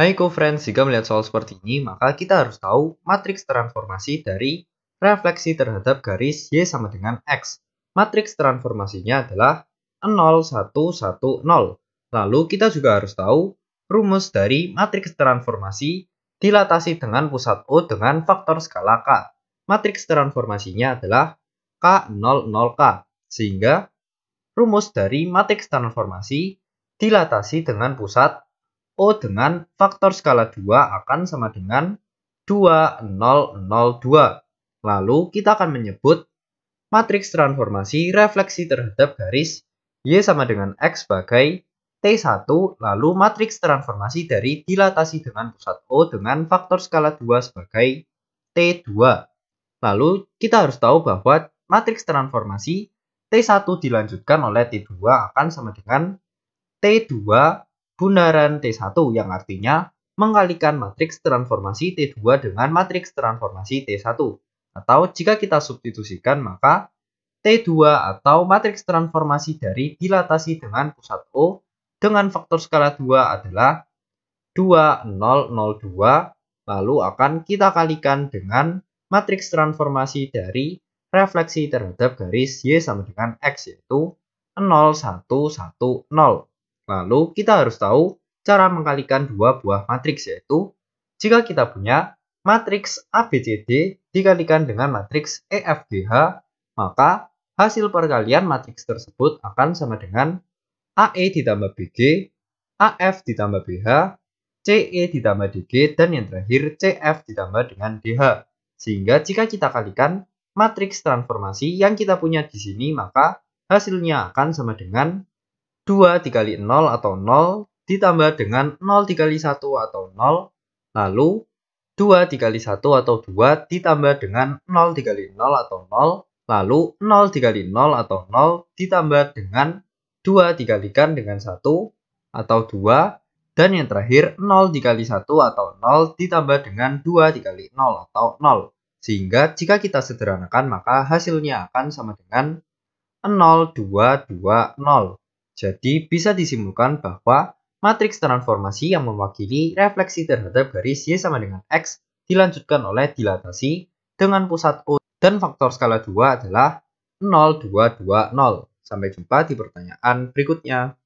Hai co-friends, jika melihat soal seperti ini, maka kita harus tahu matriks transformasi dari refleksi terhadap garis Y sama dengan X. Matriks transformasinya adalah 0, 1, 1, 0. Lalu kita juga harus tahu rumus dari matriks transformasi dilatasi dengan pusat O dengan faktor skala K. Matriks transformasinya adalah K00K, sehingga rumus dari matriks transformasi dilatasi dengan pusat O oh, dengan faktor skala 2 akan sama dengan 2002. Lalu kita akan menyebut matriks transformasi refleksi terhadap garis Y sama dengan X sebagai T1, lalu matriks transformasi dari dilatasi dengan pusat O dengan faktor skala 2 sebagai T2. Lalu kita harus tahu bahwa matriks transformasi T1 dilanjutkan oleh T2 akan sama dengan T2 bundaran T1 yang artinya mengalikan matriks transformasi T2 dengan matriks transformasi T1. Atau jika kita substitusikan maka T2 atau matriks transformasi dari dilatasi dengan pusat O dengan faktor skala 2 adalah 2 0 0 2 lalu akan kita kalikan dengan matriks transformasi dari refleksi terhadap garis Y sama dengan X yaitu 0 1 1 0 Lalu kita harus tahu cara mengkalikan dua buah matriks yaitu jika kita punya matriks ABCD dikalikan dengan matriks EFGH, maka hasil perkalian matriks tersebut akan sama dengan AE ditambah BG, AF ditambah BH, CE ditambah DG, dan yang terakhir CF ditambah dengan DH. Sehingga jika kita kalikan matriks transformasi yang kita punya di sini, maka hasilnya akan sama dengan 2 dikali 0 atau 0 ditambah dengan 0 dikali 1 atau 0, lalu 2 dikali 1 atau 2 ditambah dengan 0 dikali 0 atau 0, lalu 0 dikali 0 atau 0 ditambah dengan 2 dikalikan dengan 1 atau 2, dan yang terakhir 0 dikali 1 atau 0 ditambah dengan 2 dikali 0 atau 0. Sehingga jika kita sederhanakan maka hasilnya akan sama dengan 0, 2, 2, 0. Jadi, bisa disimpulkan bahwa matriks transformasi yang mewakili refleksi terhadap garis Y sama dengan X dilanjutkan oleh dilatasi dengan pusat O dan faktor skala 2 adalah 0, 2, 2, 0. Sampai jumpa di pertanyaan berikutnya.